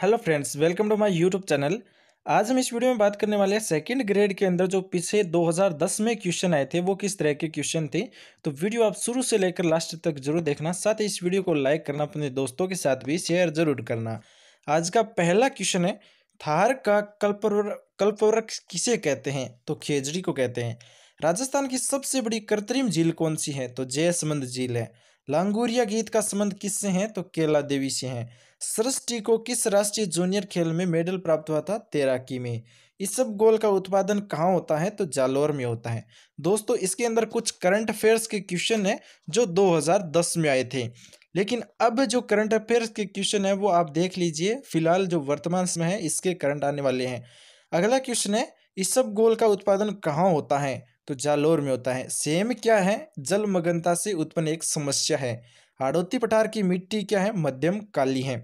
hello friends welcome to my YouTube channel आज हम इस वीडियो में बात करने वाले हैं सेकंड ग्रेड के अंदर जो पीछे 2010 में क्वेश्चन आए थे वो किस तरह के क्वेश्चन थे तो वीडियो आप शुरू से लेकर लास्ट तक जरूर देखना साथ ही इस वीडियो को लाइक करना अपने दोस्तों के साथ भी शेयर जरूर करना आज का पहला क्वेश्चन है थार का कल्पवर कल्पवृक्ष किसे कहते हैं तो खेजड़ी को कहते हैं राजस्थान की सबसे बड़ी कृत्रिम झील कौन सी है तो जयसमंद झील है लांगूरिया गीत का संबंध किससे है तो केला देवी से है सृष्टि को किस राष्ट्रीय जूनियर खेल में मेडल प्राप्त हुआ था तैराकी में इस सब गोल का उत्पादन कहाँ होता है तो जालोर में होता है दोस्तों इसके अंदर कुछ करंट अफेयर्स के क्वेश्चन है जो 2010 में आए थे लेकिन अब जो करंट अफेयर्स के क्वेश्चन है वो आप देख लीजिए फिलहाल जो वर्तमान समय है इसके करंट आने वाले हैं अगला क्वेश्चन है इस सब गोल का उत्पादन कहाँ होता है तो जालोर में होता है सेम क्या है जलमग्नता से उत्पन्न एक समस्या है हाड़ोती पठार की मिट्टी क्या है मध्यम काली है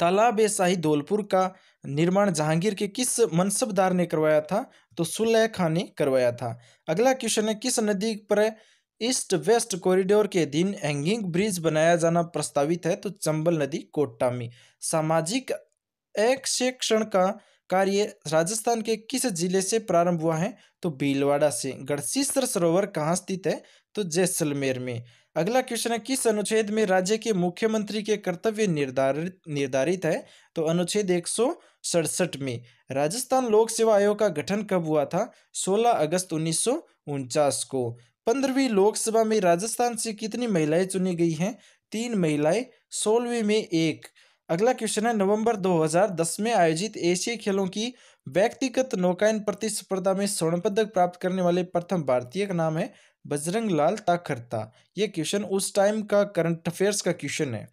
तालाब शाही धौलपुर का निर्माण जहांगीर के किस मनसबदार ने करवाया था तो सुलह खान ने करवाया था अगला क्वेश्चन है किस नदी पर ईस्ट वेस्ट कॉरिडोर के दिन हैंगिंग ब्रिज बनाया जाना प्रस्तावित है तो चंबल नदी कोटामी सामाजिक एक शिक्षण का कार्य राजस्थान के किस जिले से प्रारंभ हुआ है तो भीलवाड़ा से गढ़सीसर सरोवर कहाँ स्थित है तो जैसलमेर में अगला क्वेश्चन है किस अनुच्छेद में राज्य के मुख्यमंत्री के कर्तव्य निर्धारित निर्धारित है तो अनुच्छेद एक में राजस्थान लोक सेवा आयोग का गठन कब हुआ था 16 अगस्त उन्नीस को पंद्रहवीं लोकसभा में राजस्थान से कितनी महिलाएं चुनी गई हैं तीन महिलाएं सोलहवीं में एक अगला क्वेश्चन है नवंबर 2010 में आयोजित एशियाई खेलों की व्यक्तिगत नौकायन प्रतिस्पर्धा में स्वर्ण पदक प्राप्त करने वाले प्रथम भारतीय का नाम है बजरंग लाल ताखरता यह क्वेश्चन उस टाइम का करंट अफेयर्स का क्वेश्चन है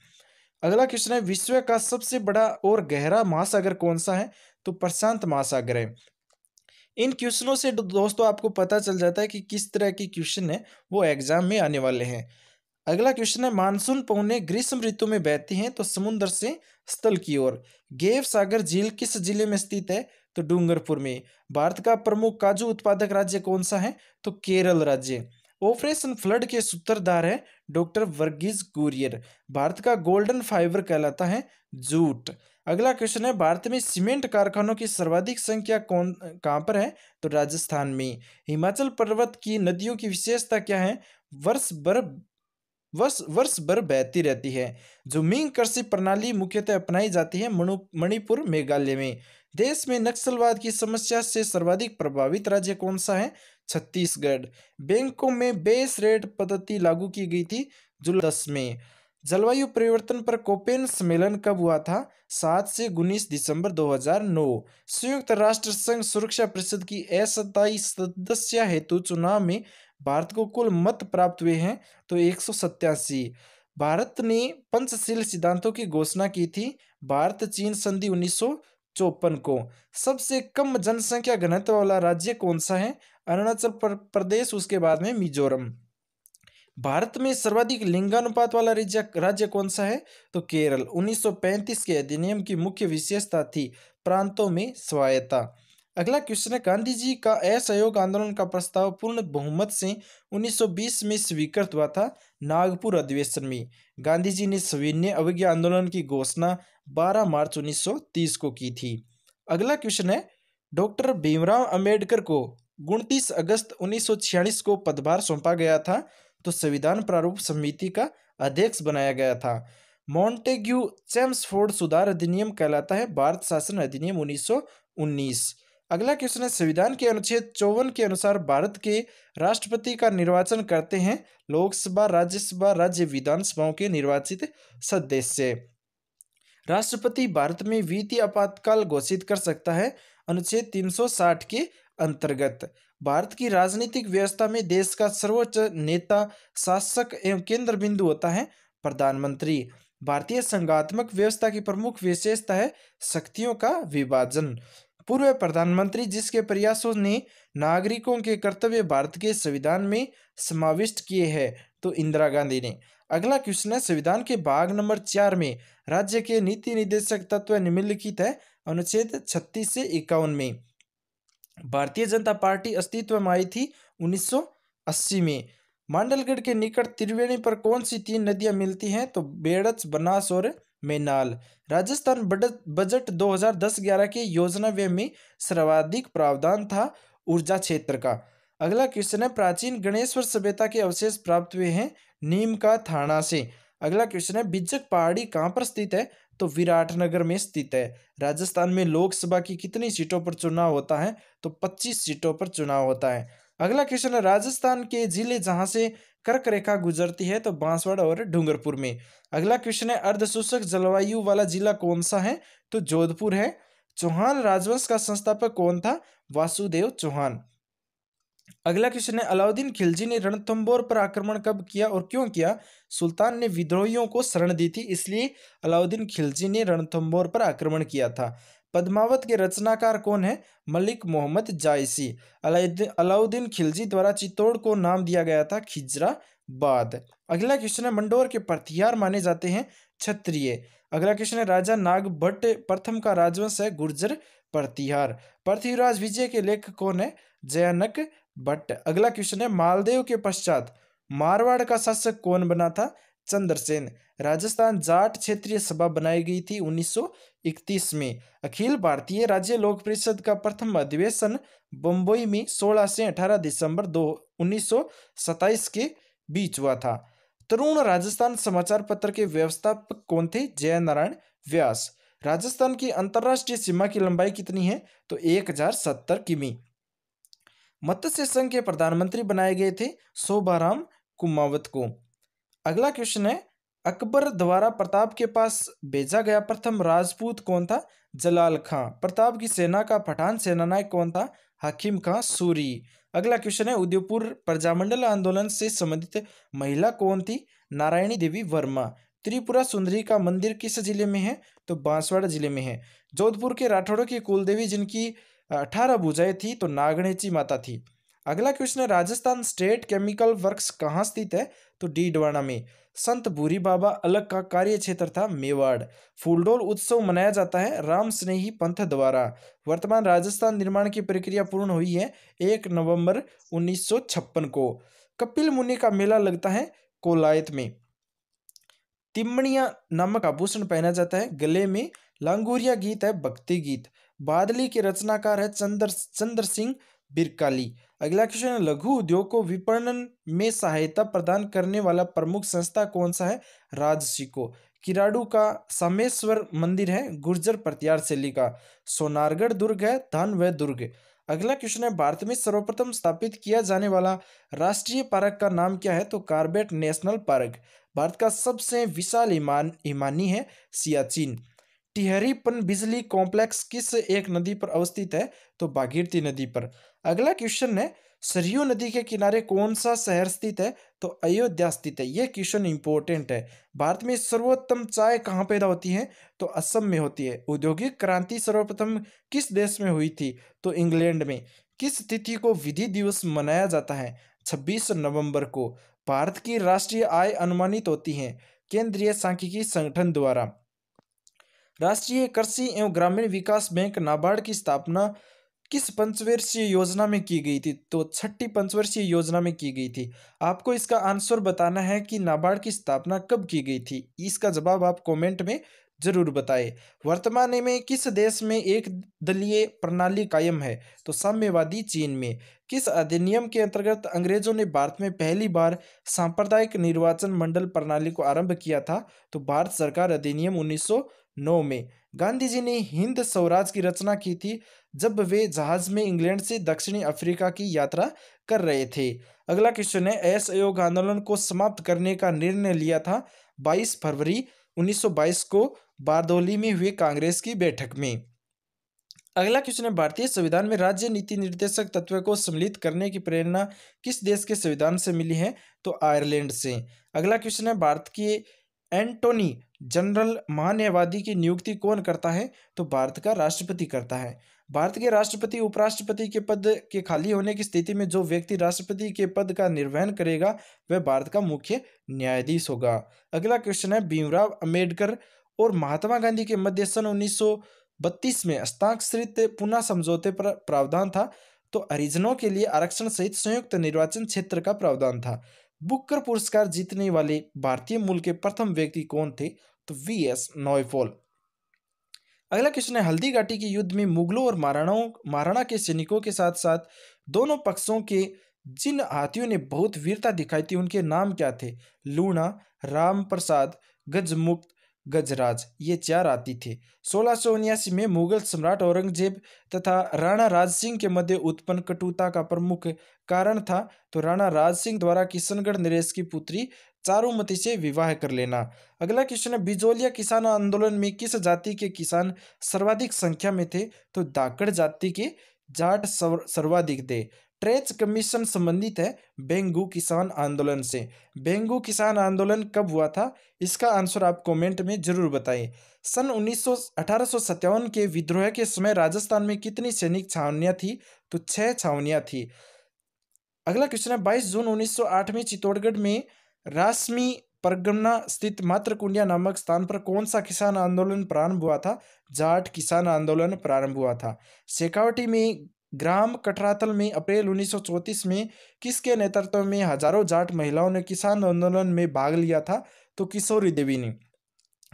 अगला क्वेश्चन है विश्व का सबसे बड़ा और गहरा महासागर कौन सा है तो प्रशांत महासागर है इन क्वेश्चनों से दोस्तों आपको पता चल जाता है कि किस तरह के क्वेश्चन है वो एग्जाम में आने वाले हैं अगला क्वेश्चन है मानसून पौने ग्रीष्म ऋतु में बहती हैं तो समुद्र से स्थल की ओर गेव सागर झील किस जिले में स्थित है तो डूंगरपुर में भारत का प्रमुख काजू उत्पादक राज्य कौन सा है तो केरल राज्य ऑपरेशन फ्लड के सूत्रधार है डॉक्टर वर्गीज गुरियर भारत का गोल्डन फाइबर कहलाता है जूट अगला क्वेश्चन है भारत में सीमेंट कारखानों की सर्वाधिक संख्या कौन कहाँ पर है तो राजस्थान में हिमाचल पर्वत की नदियों की विशेषता क्या है वर्ष भर वर्ष वर्ष भर बहती रहती है जो मिंग कृषि प्रणाली मुख्यतः अपनाई जाती है मणिपुर मेघालय में देश में नक्सलवाद की समस्या से सर्वाधिक प्रभावित राज्य कौन सा है छत्तीसगढ़ बैंकों में बेस रेट पद्धति लागू की गई थी जुलाई दस में जलवायु परिवर्तन पर कोपेन सम्मेलन कब हुआ था सात से उन्नीस दिसंबर 2009 संयुक्त राष्ट्र संघ सुरक्षा परिषद की असत्ताईस सदस्य हेतु चुनाव में भारत को कुल मत प्राप्त हुए हैं तो एक सौ सत्तासी भारत ने पंचशील सिद्धांतों की घोषणा की थी भारत चीन संधि उन्नीस सौ चौपन को सबसे कम जनसंख्या घनत्व वाला राज्य कौन सा है अरुणाचल प्रदेश उसके बाद में मिजोरम भारत में सर्वाधिक लिंगानुपात वाला राज्य राज्य कौन सा है तो केरल 1935 के अधिनियम की मुख्य विशेषता थी प्रांतों में स्वायत्ता अगला क्वेश्चन है गांधी जी का असहयोग आंदोलन का प्रस्ताव पूर्ण बहुमत से 1920 में स्वीकृत हुआ था नागपुर अधिवेशन में गांधी जी ने सविन्य अवज्ञा आंदोलन की घोषणा 12 मार्च 1930 को की थी अगला क्वेश्चन है डॉक्टर भीमराव अंबेडकर को उनतीस अगस्त 1946 को पदभार सौंपा गया था तो संविधान प्रारूप समिति का अध्यक्ष बनाया गया था मॉन्टेग्यू चैम्सफोर्ड सुधार अधिनियम कहलाता है भारत शासन अधिनियम उन्नीस अगला क्वेश्चन है संविधान के अनुच्छेद चौवन के अनुसार भारत के राष्ट्रपति का निर्वाचन करते हैं लोकसभा राज्यसभा राज्य विधानसभाओं के निर्वाचित सदस्य राष्ट्रपति भारत में वित्तीय आपातकाल घोषित कर सकता है अनुच्छेद 360 के अंतर्गत भारत की राजनीतिक व्यवस्था में देश का सर्वोच्च नेता शासक एवं केंद्र बिंदु होता है प्रधानमंत्री भारतीय संघात्मक व्यवस्था की प्रमुख विशेषता है शक्तियों का विभाजन पूर्व प्रधानमंत्री जिसके प्रयासों ने नागरिकों के कर्तव्य भारत के संविधान में समाविष्ट किए हैं तो इंदिरा गांधी ने अगला क्वेश्चन है संविधान के भाग नंबर चार में राज्य के नीति निदेशक तत्व निम्नलिखित है अनुच्छेद छत्तीस से इक्यावन में भारतीय जनता पार्टी अस्तित्व में आई थी 1980 में मांडलगढ़ के निकट त्रिवेणी पर कौन सी तीन नदियां मिलती हैं तो बेड़च बनास और मेनाल राजस्थान बजट 2010-11 के योजना व्यय में सर्वाधिक प्रावधान था ऊर्जा क्षेत्र का अगला क्वेश्चन है प्राचीन गणेश्वर सभ्यता के अवशेष प्राप्त हुए हैं नीम का थाना से अगला क्वेश्चन है बिजक पहाड़ी कहाँ पर स्थित है तो विराटनगर में स्थित है राजस्थान में लोकसभा की कितनी सीटों पर चुनाव होता है तो 25 सीटों पर चुनाव होता है अगला क्वेश्चन है राजस्थान के जिले जहां से कर्क रेखा गुजरती है तो बांसवाड़ा और डूंगरपुर में अगला क्वेश्चन है अर्धशोषक जलवायु वाला जिला कौन सा है तो जोधपुर है चौहान राजवंश का संस्थापक कौन था वासुदेव चौहान अगला क्वेश्चन है अलाउद्दीन खिलजी ने रणथम्बोर पर आक्रमण कब किया और क्यों किया सुल्तान ने विद्रोहियों को शरण दी थी इसलिए अलाउद्दीन खिलजी ने रणथम्बोर पर आक्रमण किया था पद्मावत के रचनाकार कौन है मलिक मोहम्मद जायसी अलाउद्दीन खिलजी द्वारा चित्तौड़ को नाम दिया गया था बाद अगला क्वेश्चन है मंडोर के प्रतिहार माने जाते हैं क्षत्रिय अगला क्वेश्चन है राजा नाग भट्ट प्रथम का राजवंश है गुर्जर प्रतिहार पृथ्वीराज विजय के लेख कौन है जयनक भट्ट अगला क्वेश्चन है मालदेव के पश्चात मारवाड़ का शासक कौन बना था चंद्रसेन राजस्थान जाट क्षेत्रीय सभा बनाई गई थी 1931 में अखिल भारतीय राज्य लोक परिषद का प्रथम अधिवेशन बम्बई में 16 से 18 दिसंबर दो उन्नीस के बीच हुआ था तरुण राजस्थान समाचार पत्र के व्यवस्थापक कौन थे जयनारायण व्यास राजस्थान की अंतरराष्ट्रीय सीमा की लंबाई कितनी है तो एक हजार सत्तर किमी मत्स्य संघ के प्रधानमंत्री बनाए गए थे शोभाराम कुमावत को अगला क्वेश्चन है अकबर द्वारा प्रताप के पास भेजा गया प्रथम राजपूत कौन था जलाल खां प्रताप की सेना का पठान सेनानायक कौन था हकीम खां सूरी अगला क्वेश्चन है उदयपुर प्रजामंडल आंदोलन से संबंधित महिला कौन थी नारायणी देवी वर्मा त्रिपुरा सुंदरी का मंदिर किस जिले में है तो बांसवाड़ा जिले में है जोधपुर के राठौड़ों की कुलदेवी जिनकी अठारह भुजाएं थी तो नागणेची माता थी अगला क्वेश्चन है राजस्थान स्टेट केमिकल वर्क्स कहाँ स्थित है तो डी डवाणा में संत भूरी बाबा अलग का कार्य क्षेत्र था मेवाड़ फूलडोल उत्सव मनाया जाता है राम स्नेही पंथ द्वारा वर्तमान राजस्थान निर्माण की प्रक्रिया पूर्ण हुई है एक नवंबर 1956 को कपिल मुनि का मेला लगता है कोलायत में तिमणिया नामक आभूषण पहना जाता है गले में लांगूरिया गीत है भक्ति गीत बादली के रचनाकार है चंद्र चंद्र सिंह बिरकाली अगला क्वेश्चन है लघु उद्योग को विपणन में सहायता प्रदान करने वाला प्रमुख संस्था कौन सा है राजसिको किराड़ू का सामेश्वर मंदिर है गुर्जर प्रत्यार शैली का सोनारगढ़ दुर्ग है धन व दुर्ग अगला क्वेश्चन है भारत में सर्वप्रथम स्थापित किया जाने वाला राष्ट्रीय पार्क का नाम क्या है तो कार्बेट नेशनल पार्क भारत का सबसे विशाल ईमान ईमानी है सियाचिन टिहरीपन बिजली कॉम्प्लेक्स किस एक नदी पर अवस्थित है तो बागीरती नदी पर अगला क्वेश्चन है सरयू नदी के किनारे कौन सा शहर स्थित है तो अयोध्या स्थित है ये क्वेश्चन इंपॉर्टेंट है भारत में सर्वोत्तम चाय कहाँ पैदा होती है तो असम में होती है औद्योगिक क्रांति सर्वप्रथम किस देश में हुई थी तो इंग्लैंड में किस तिथि को विधि दिवस मनाया जाता है छब्बीस नवंबर को भारत की राष्ट्रीय आय अनुमानित होती है केंद्रीय सांख्यिकी संगठन द्वारा राष्ट्रीय कृषि एवं ग्रामीण विकास बैंक नाबार्ड की स्थापना किस पंचवर्षीय योजना में की गई थी तो छठी पंचवर्षीय योजना में की गई थी आपको इसका आंसर बताना है कि नाबार्ड की स्थापना कब की गई थी इसका जवाब आप कमेंट में जरूर बताएं वर्तमान में किस देश में एक दलीय प्रणाली कायम है तो साम्यवादी चीन में किस अधिनियम के अंतर्गत अंग्रेजों ने भारत में पहली बार सांप्रदायिक निर्वाचन मंडल प्रणाली को आरंभ किया था तो भारत सरकार अधिनियम उन्नीस नौ में गांधी जी ने हिंद स्वराज की रचना की थी जब वे जहाज में इंग्लैंड से दक्षिणी अफ्रीका की यात्रा कर रहे थे अगला क्वेश्चन है असहयोग आंदोलन को समाप्त करने का निर्णय लिया था 22 फरवरी 1922 को बारदोली में हुए कांग्रेस की बैठक में अगला क्वेश्चन है भारतीय संविधान में राज्य नीति निर्देशक तत्व को सम्मिलित करने की प्रेरणा किस देश के संविधान से मिली है तो आयरलैंड से अगला क्वेश्चन है भारत की एंटोनी जनरल मान्यवादी की नियुक्ति कौन करता है तो भारत का राष्ट्रपति करता है भारत के राष्ट्रपति उपराष्ट्रपति के पद के खाली होने की स्थिति में जो व्यक्ति राष्ट्रपति के पद का निर्वहन करेगा वह भारत का मुख्य न्यायाधीश होगा अगला क्वेश्चन है भीमराव अम्बेडकर और महात्मा गांधी के मध्य सन उन्नीस में हस्ताक्षरित पुनः समझौते पर प्रावधान था तो हरिजनों के लिए आरक्षण सहित संयुक्त निर्वाचन क्षेत्र का प्रावधान था बुकर पुरस्कार जीतने वाले भारतीय मूल के प्रथम व्यक्ति कौन थे तो वी एस नॉयफॉल अगला क्वेश्चन है हल्दी घाटी के युद्ध में मुगलों और महाराणाओं महाराणा के सैनिकों के साथ साथ दोनों पक्षों के जिन हाथियों ने बहुत वीरता दिखाई थी उनके नाम क्या थे लूणा राम प्रसाद गजमुक्त गजराज ये चार आती थे सोलह में मुगल सम्राट औरंगजेब तथा राणा राज सिंह के मध्य उत्पन्न कटुता का प्रमुख कारण था तो राणा राज सिंह द्वारा किशनगढ़ नरेश की पुत्री चारुमती से विवाह कर लेना अगला क्वेश्चन है बिजोलिया किसान आंदोलन में किस जाति के किसान सर्वाधिक संख्या में थे तो दाकड़ जाति के जाट सर्वाधिक थे ट्रेच कमीशन संबंधित है बेंगू किसान आंदोलन से बेंगू किसान आंदोलन कब हुआ था इसका आंसर आप कमेंट में जरूर बताएं सन उन्नीस सौ के विद्रोह के समय राजस्थान में कितनी सैनिक छावनियाँ थी तो छः छावनियाँ थी अगला क्वेश्चन है बाईस जून 1908 में चित्तौड़गढ़ में रासमी परगमना स्थित मात्रकुंडिया नामक स्थान पर कौन सा किसान आंदोलन प्रारंभ हुआ था जाट किसान आंदोलन प्रारंभ हुआ था शेखावटी में ग्राम कटरातल में अप्रैल 1934 में किसके नेतृत्व में हजारों जाट महिलाओं ने किसान आंदोलन में भाग लिया था तो किशोरी देवी ने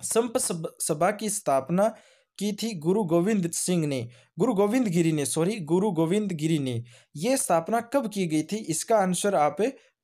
संप सभा की स्थापना की थी गुरु गोविंद सिंह ने गुरु गोविंद गिरी ने सॉरी गुरु गोविंद गिरी ने यह स्थापना कब की गई थी इसका आंसर आप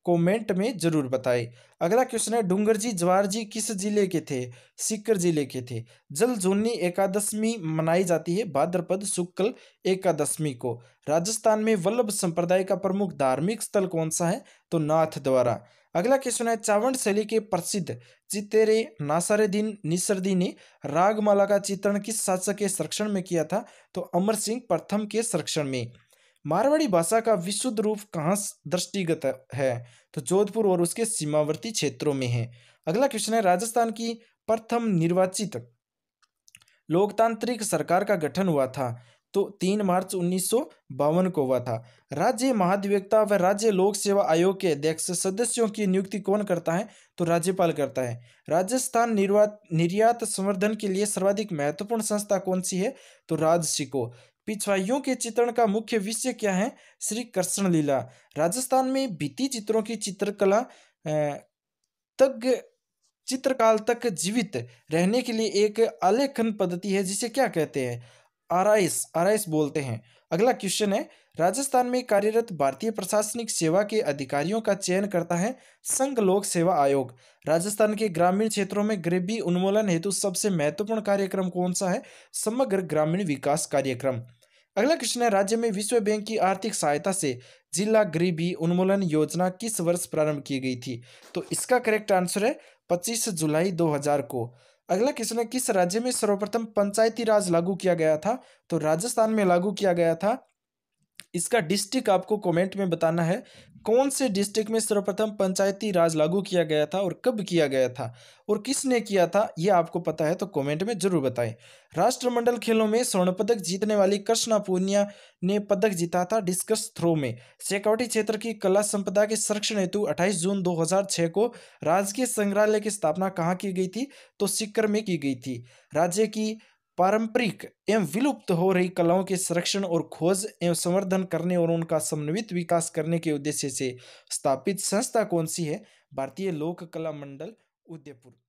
कमेंट में जरूर बताएं अगला क्वेश्चन है डूंगर जी ज्वार जी किस जिले के थे सीकर जिले के थे जल जोनी एकादशमी मनाई जाती है भाद्रपद शुक्ल एकादशमी को राजस्थान में वल्लभ संप्रदाय का प्रमुख धार्मिक स्थल कौन सा है तो नाथ द्वारा अगला क्वेश्चन है चावन शैली के प्रसिद्ध चितेरे नासारे दिन निसर्दी ने रागमाला का चित्रण किस शासक के संरक्षण में किया था तो अमर सिंह प्रथम के संरक्षण में मारवाड़ी भाषा का विशुद्ध रूप कहाँ दृष्टिगत है तो जोधपुर और उसके सीमावर्ती क्षेत्रों में है अगला क्वेश्चन है राजस्थान की प्रथम निर्वाचित लोकतांत्रिक सरकार का गठन हुआ था तो तीन मार्च उन्नीस को हुआ था राज्य महाधिवक्ता व राज्य लोक सेवा आयोग के अध्यक्ष सदस्यों की नियुक्ति कौन करता है तो राज्यपाल करता है राजस्थान निर्वात निर्यात संवर्धन के लिए सर्वाधिक महत्वपूर्ण संस्था कौन सी है तो राजसिको पिछवाइयों के चित्रण का मुख्य विषय क्या है श्री कृष्ण लीला राजस्थान में भीति चित्रों की चित्रकला तक चित्रकाल तक जीवित रहने के लिए एक आलेखन पद्धति है जिसे क्या कहते हैं आराइस आराइस बोलते हैं अगला क्वेश्चन है राजस्थान में कार्यरत भारतीय प्रशासनिक सेवा के अधिकारियों का चयन करता है संघ लोक सेवा आयोग राजस्थान के ग्रामीण क्षेत्रों में गरीबी उन्मूलन हेतु सबसे महत्वपूर्ण कार्यक्रम कौन सा है समग्र ग्रामीण विकास कार्यक्रम अगला क्वेश्चन है राज्य में विश्व बैंक की आर्थिक सहायता से जिला गरीबी उन्मूलन योजना किस वर्ष प्रारंभ की गई थी तो इसका करेक्ट आंसर है पच्चीस जुलाई दो को अगला क्वेश्चन है किस राज्य में सर्वप्रथम पंचायती राज लागू किया गया था तो राजस्थान में लागू किया गया था इसका डिस्ट्रिक्ट आपको कमेंट में बताना है कौन से डिस्ट्रिक्ट में सर्वप्रथम पंचायती राज लागू किया गया था और कब किया गया था और किसने किया था ये आपको पता है तो कमेंट में जरूर बताएं राष्ट्रमंडल खेलों में स्वर्ण पदक जीतने वाली कृष्णा पूनिया ने पदक जीता था डिस्कस थ्रो में सेकौटी क्षेत्र की कला संपदा के संरक्षण हेतु 28 जून 2006 को राजकीय संग्रहालय की स्थापना कहाँ की गई थी तो सिक्कर में की गई थी राज्य की पारंपरिक एवं विलुप्त हो रही कलाओं के संरक्षण और खोज एवं संवर्धन करने और उनका समन्वित विकास करने के उद्देश्य से स्थापित संस्था कौन सी है भारतीय लोक कला मंडल उदयपुर